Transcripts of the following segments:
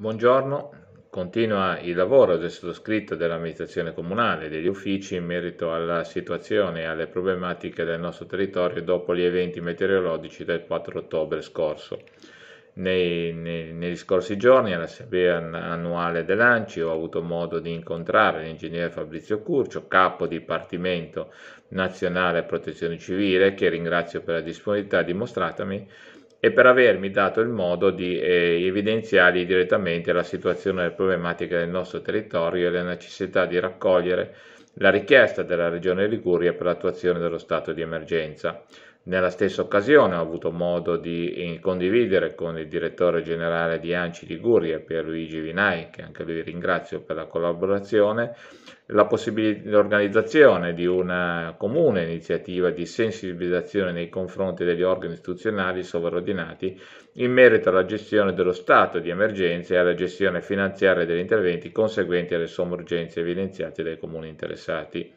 Buongiorno, continua il lavoro del sottoscritto dell'amministrazione comunale e degli uffici in merito alla situazione e alle problematiche del nostro territorio dopo gli eventi meteorologici del 4 ottobre scorso. Nei, nei, negli scorsi giorni all'assemblea annuale dell'ANCI ho avuto modo di incontrare l'ingegnere Fabrizio Curcio, capo Dipartimento Nazionale Protezione Civile, che ringrazio per la disponibilità dimostratami e per avermi dato il modo di eh, evidenziargli direttamente la situazione e le problematiche del nostro territorio e la necessità di raccogliere la richiesta della Regione Liguria per l'attuazione dello stato di emergenza. Nella stessa occasione ho avuto modo di eh, condividere con il direttore generale di Anci Liguria, Pierluigi Vinai, che anche lui ringrazio per la collaborazione, la l'organizzazione di una comune iniziativa di sensibilizzazione nei confronti degli organi istituzionali sovraordinati in merito alla gestione dello stato di emergenza e alla gestione finanziaria degli interventi conseguenti alle sommergenze evidenziate dai comuni interessati.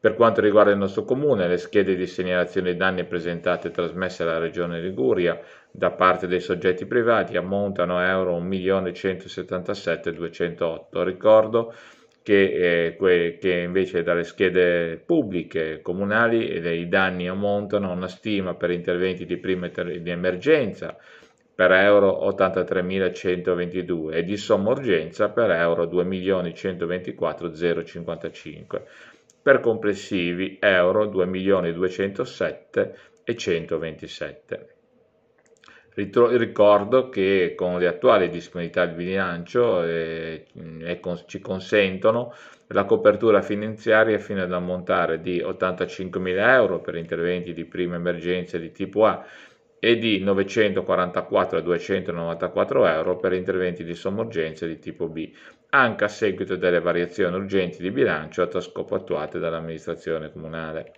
Per quanto riguarda il nostro comune, le schede di segnalazione dei danni presentate e trasmesse alla Regione Liguria da parte dei soggetti privati ammontano a euro 1.177.208. Ricordo che, eh, que- che, invece dalle schede pubbliche comunali i danni ammontano a una stima per interventi di prima ter- di emergenza per euro 83.122 e di somma urgenza per euro 2.124.055 per complessivi euro 2.207.127. Ricordo che con le attuali disponibilità di bilancio eh, eh, ci consentono la copertura finanziaria fino ad ammontare di 85.000 euro per interventi di prima emergenza di tipo A e di 944,294 euro per interventi di somma di tipo B, anche a seguito delle variazioni urgenti di bilancio a tal scopo attuate dall'amministrazione comunale.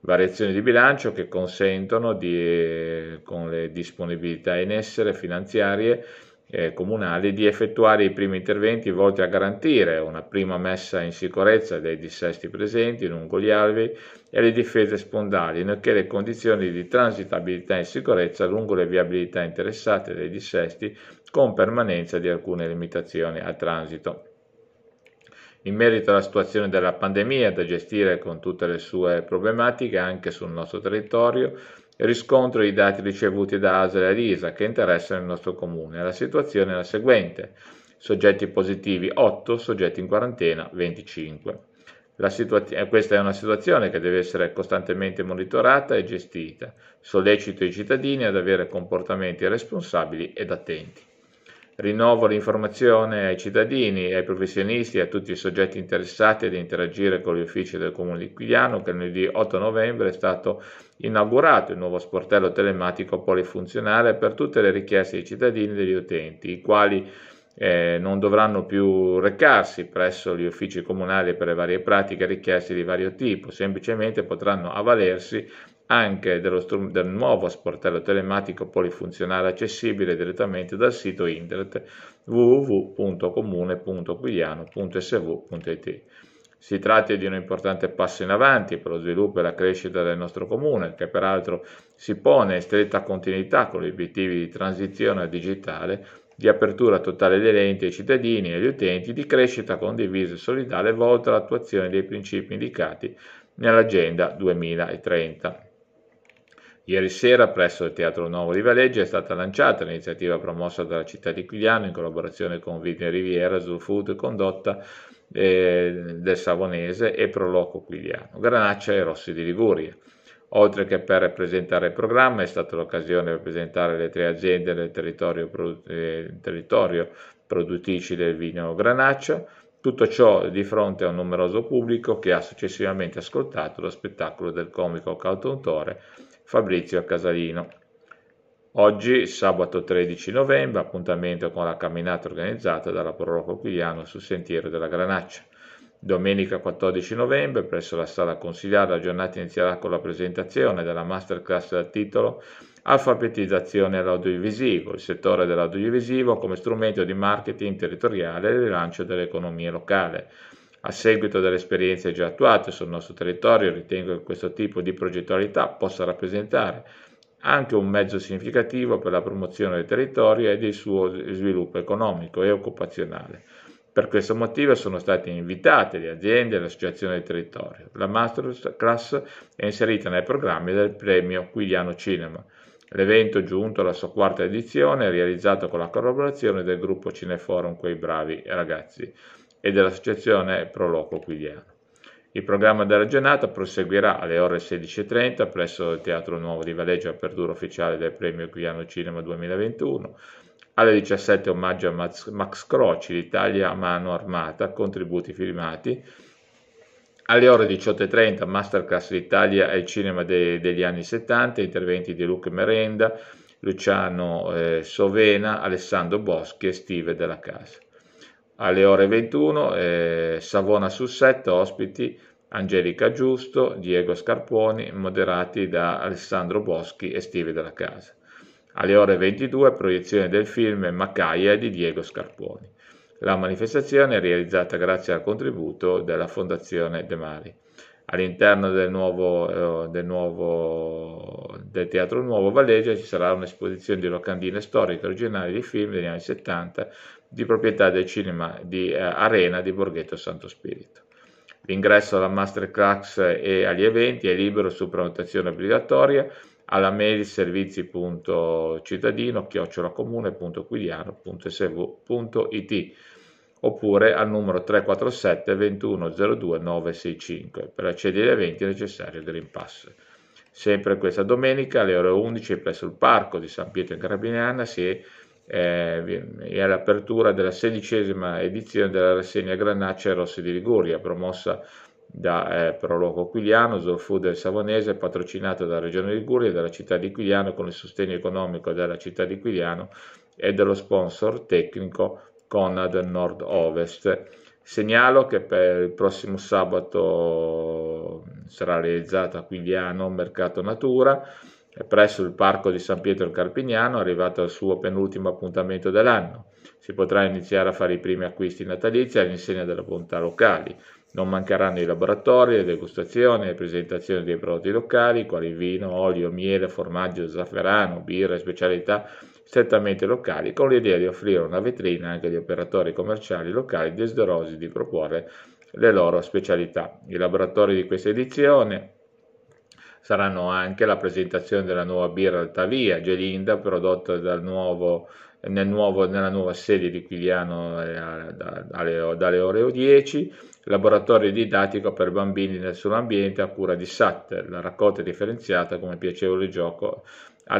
Variazioni di bilancio che consentono, di, eh, con le disponibilità in essere finanziarie, eh, comunali di effettuare i primi interventi volti a garantire una prima messa in sicurezza dei dissesti presenti lungo gli alvei e le difese spondali, nonché le condizioni di transitabilità e sicurezza lungo le viabilità interessate dai dissesti con permanenza di alcune limitazioni al transito. In merito alla situazione della pandemia da gestire con tutte le sue problematiche anche sul nostro territorio, riscontro i dati ricevuti da ASL e RISA che interessano il nostro comune. La situazione è la seguente. Soggetti positivi 8, soggetti in quarantena 25. Eh, questa è una situazione che deve essere costantemente monitorata e gestita. Sollecito i cittadini ad avere comportamenti responsabili ed attenti. Rinnovo l'informazione ai cittadini, ai professionisti e a tutti i soggetti interessati ad interagire con gli uffici del Comune di Quigliano che lunedì 8 novembre è stato inaugurato il nuovo sportello telematico polifunzionale per tutte le richieste dei cittadini e degli utenti, i quali eh, non dovranno più recarsi presso gli uffici comunali per le varie pratiche richieste di vario tipo, semplicemente potranno avvalersi anche str- del nuovo sportello telematico polifunzionale accessibile direttamente dal sito internet www.comune.quigliano.sv.it. Si tratta di un importante passo in avanti per lo sviluppo e la crescita del nostro comune, che peraltro si pone in stretta continuità con gli obiettivi di transizione digitale, di apertura totale delle enti ai cittadini e agli utenti, di crescita condivisa e solidale volta all'attuazione dei principi indicati nell'Agenda 2030. Ieri sera presso il Teatro Nuovo di Valeggio è stata lanciata l'iniziativa promossa dalla città di Quigliano in collaborazione con Vigne Riviera, Zulfood, condotta eh, del Savonese e Proloco Quigliano, Granaccia e Rossi di Liguria. Oltre che per presentare il programma è stata l'occasione per presentare le tre aziende del territorio, eh, territorio produttrici del vino Granaccia, tutto ciò di fronte a un numeroso pubblico che ha successivamente ascoltato lo spettacolo del comico cantautore Fabrizio Casalino. Oggi, sabato 13 novembre, appuntamento con la camminata organizzata dalla Proloco Quigliano sul sentiero della Granaccia. Domenica 14 novembre, presso la sala consiliare, la giornata inizierà con la presentazione della masterclass dal titolo Alfabetizzazione all'audiovisivo, il settore dell'audiovisivo come strumento di marketing territoriale e rilancio dell'economia locale a seguito delle esperienze già attuate sul nostro territorio, ritengo che questo tipo di progettualità possa rappresentare anche un mezzo significativo per la promozione del territorio e del suo sviluppo economico e occupazionale. Per questo motivo sono state invitate le aziende e le associazioni del territorio. La masterclass è inserita nei programmi del premio Quiliano Cinema. L'evento, giunto alla sua quarta edizione, è realizzato con la collaborazione del gruppo Cineforum Quei Bravi Ragazzi e dell'Associazione Proloco Quiliano. Il programma della giornata proseguirà alle ore 16.30 presso il Teatro Nuovo di Valeggio, apertura ufficiale del Premio Quiliano Cinema 2021. Alle 17 omaggio a Max, Max Croci, l'Italia a mano armata, contributi filmati. Alle ore 18.30 Masterclass l'Italia e il cinema de, degli anni 70, interventi di Luca Merenda, Luciano eh, Sovena, Alessandro Boschi e Steve della Casa alle ore 21 eh, Savona su 7 ospiti Angelica Giusto, Diego Scarponi, moderati da Alessandro Boschi e Steve della Casa. Alle ore 22 proiezione del film Macaia di Diego Scarponi. La manifestazione è realizzata grazie al contributo della Fondazione De Mari. All'interno del, nuovo, eh, del, nuovo, del Teatro Nuovo Vallegia ci sarà un'esposizione di locandine storiche originali di film degli anni 70 di proprietà del cinema di eh, Arena di Borghetto Santo Spirito. L'ingresso alla masterclass e agli eventi è libero su prenotazione obbligatoria alla mail servizi.cittadino chiocciolacomune.quidiano.sv.it oppure al numero 347 2102 965 per accedere agli eventi necessari del Pass. Sempre questa domenica alle ore 11 presso il Parco di San Pietro in Carabiniana si eh, e all'apertura della sedicesima edizione della rassegna Granaccia e Rossi di Liguria, promossa da eh, Proloco Quiliano, Zolfo del Savonese, patrocinata dalla Regione Liguria e dalla città di Quiliano con il sostegno economico della città di Quiliano e dello sponsor tecnico Conad Nord Ovest. Segnalo che per il prossimo sabato sarà realizzata a Quiliano Mercato Natura presso il Parco di San Pietro Carpignano, arrivato al suo penultimo appuntamento dell'anno. Si potrà iniziare a fare i primi acquisti natalizi all'insegna della bontà locali. Non mancheranno i laboratori, le degustazioni, le presentazioni dei prodotti locali, quali vino, olio, miele, formaggio, zafferano, birra e specialità strettamente locali, con l'idea di offrire una vetrina anche agli operatori commerciali locali desiderosi di proporre le loro specialità. I laboratori di questa edizione saranno anche la presentazione della nuova birra Altavia, Gelinda, prodotta dal nuovo nel nuovo, nella nuova sede di Quigliano eh, dalle, dalle, ore 10, laboratorio didattico per bambini nel suo ambiente a cura di Satter, la raccolta differenziata come piacevole gioco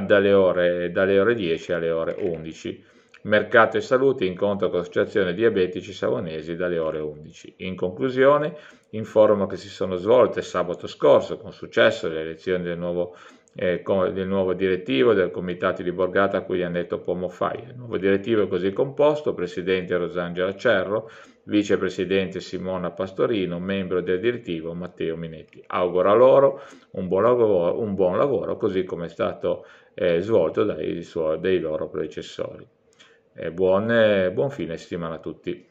dalle ore, dalle ore 10 alle ore 11. Mercato e Salute incontro con l'Associazione Diabetici Savonesi dalle ore 11. In conclusione informo che si sono svolte sabato scorso con successo le elezioni del nuovo, eh, del nuovo direttivo del Comitato di Borgata a cui hanno detto Pomo Pomofai. Il nuovo direttivo è così composto, Presidente Rosangela Cerro, Vicepresidente Simona Pastorino, membro del direttivo Matteo Minetti. Auguro a loro un buon lavoro, un buon lavoro così come è stato eh, svolto dai, dai loro predecessori buone, buon fine settimana a tutti.